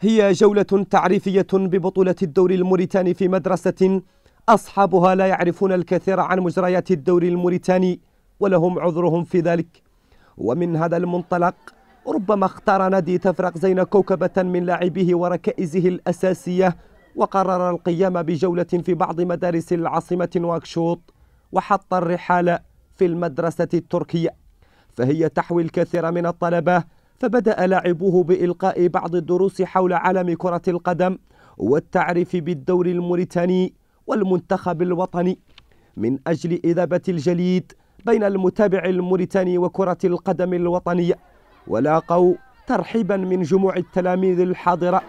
هي جولة تعريفية ببطولة الدوري الموريتاني في مدرسة أصحابها لا يعرفون الكثير عن مجريات الدوري الموريتاني ولهم عذرهم في ذلك ومن هذا المنطلق ربما اختار نادي تفرق زين كوكبة من لاعبيه وركائزه الأساسية وقرر القيام بجولة في بعض مدارس العاصمة نواكشوط وحط الرحال في المدرسة التركية فهي تحوي الكثير من الطلبة فبدأ لاعبوه بإلقاء بعض الدروس حول عالم كرة القدم والتعريف بالدور الموريتاني والمنتخب الوطني من أجل إذابة الجليد بين المتابع الموريتاني وكرة القدم الوطنية ولاقوا ترحيبا من جموع التلاميذ الحاضرة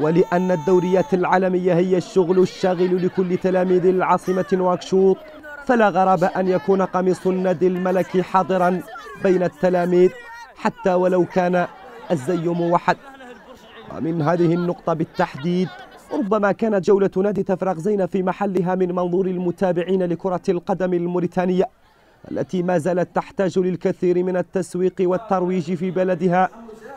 ولأن الدوريات العالمية هي الشغل الشاغل لكل تلاميذ العاصمة واكشوط فلا غرابة أن يكون قميص النادي الملكي حاضرا بين التلاميذ حتى ولو كان الزي موحد ومن هذه النقطة بالتحديد ربما كانت جولة نادي تفرغ زينة في محلها من منظور المتابعين لكرة القدم الموريتانية التي ما زالت تحتاج للكثير من التسويق والترويج في بلدها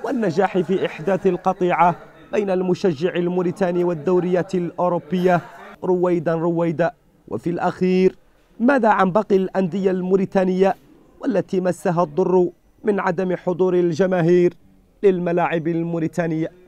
والنجاح في إحداث القطيعة بين المشجع الموريتاني والدوريات الأوروبية رويدا رويدا وفي الأخير ماذا عن باقي الأندية الموريتانية والتي مسها الضر من عدم حضور الجماهير للملاعب الموريتانية